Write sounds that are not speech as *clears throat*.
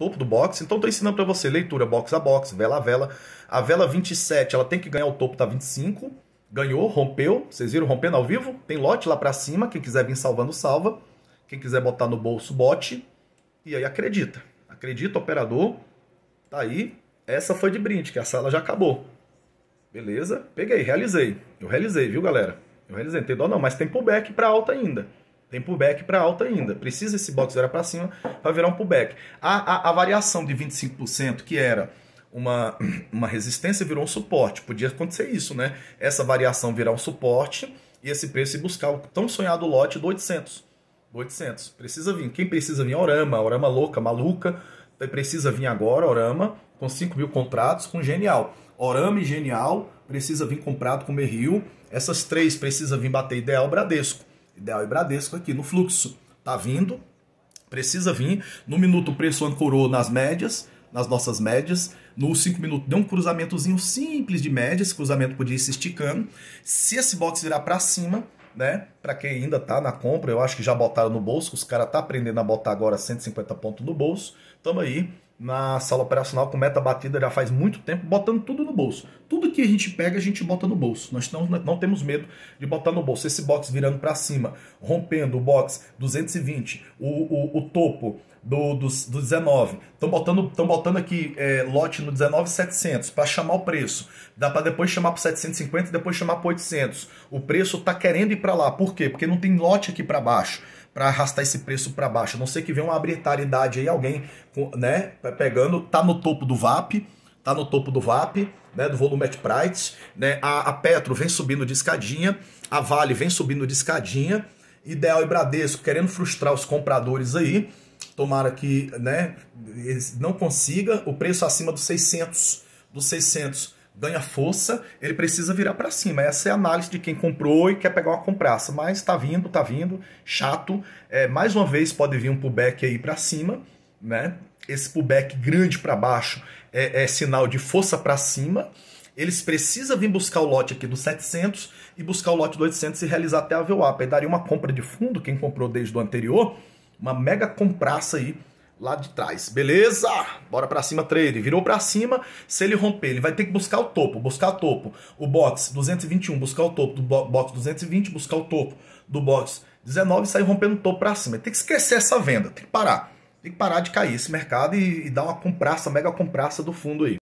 topo do box. Então estou ensinando para você leitura box a box, vela a vela. A vela 27, ela tem que ganhar o topo da tá 25. Ganhou, rompeu. Vocês viram rompendo ao vivo? Tem lote lá para cima, quem quiser vir salvando salva. Quem quiser botar no bolso bote. E aí acredita. Acredita operador. Tá aí. Essa foi de brinde, que a sala já acabou. Beleza? Peguei, realizei. Eu realizei, viu, galera? Eu realizei, não tem dó não, mas tem pullback para alta ainda. Tem pullback para alta ainda. Precisa esse box era para cima para virar um pullback. A, a, a variação de 25% que era uma, *clears throat* uma resistência virou um suporte. Podia acontecer isso, né? Essa variação virar um suporte e esse preço e buscar o tão sonhado lote do 800. Do 800. Precisa vir. Quem precisa vir? É Orama. Orama louca, maluca. Então, precisa vir agora, Orama, com 5 mil contratos, com Genial. Orama e Genial precisa vir comprado com Merril. Essas três precisa vir bater ideal Bradesco. Ideal e Bradesco aqui no fluxo. Tá vindo, precisa vir. No minuto o preço ancorou nas médias, nas nossas médias. No 5 minutos deu um cruzamentozinho simples de média, esse cruzamento podia ir se esticando. Se esse box virar para cima, né? Para quem ainda tá na compra, eu acho que já botaram no bolso, os caras tá aprendendo a botar agora 150 pontos no bolso. Tamo aí na sala operacional com meta batida já faz muito tempo, botando tudo no bolso. Tudo que a gente pega, a gente bota no bolso. Nós não, não temos medo de botar no bolso. Esse box virando para cima, rompendo o box 220, o, o, o topo do, do, do 19. Estão botando, botando aqui é, lote no 19,700 para chamar o preço. Dá para depois chamar para 750 e depois chamar para 800. O preço está querendo ir para lá. Por quê? Porque não tem lote aqui para baixo para arrastar esse preço para baixo. A não sei que venha uma arbitrariedade aí, alguém né, pegando, tá no topo do VAP, tá no topo do VAP, né, do volume at price, né, a, a Petro vem subindo de escadinha, a Vale vem subindo de escadinha, Ideal e Bradesco querendo frustrar os compradores aí, tomara que né, não consiga, o preço acima dos 600, dos 600 ganha força, ele precisa virar para cima. Essa é a análise de quem comprou e quer pegar uma compraça, mas está vindo, está vindo, chato. É, mais uma vez pode vir um pullback aí para cima, né? Esse pullback grande para baixo é, é sinal de força para cima. Eles precisam vir buscar o lote aqui dos 700 e buscar o lote do 800 e realizar até a VWAP. Aí daria uma compra de fundo, quem comprou desde o anterior, uma mega compraça aí lá de trás. Beleza? Bora para cima, trade. Virou para cima. Se ele romper, ele vai ter que buscar o topo, buscar o topo. O box 221, buscar o topo do box 220, buscar o topo do box 19 e sair rompendo o topo para cima. Ele tem que esquecer essa venda, tem que parar. Tem que parar de cair esse mercado e, e dar uma compraça, mega compraça do fundo aí.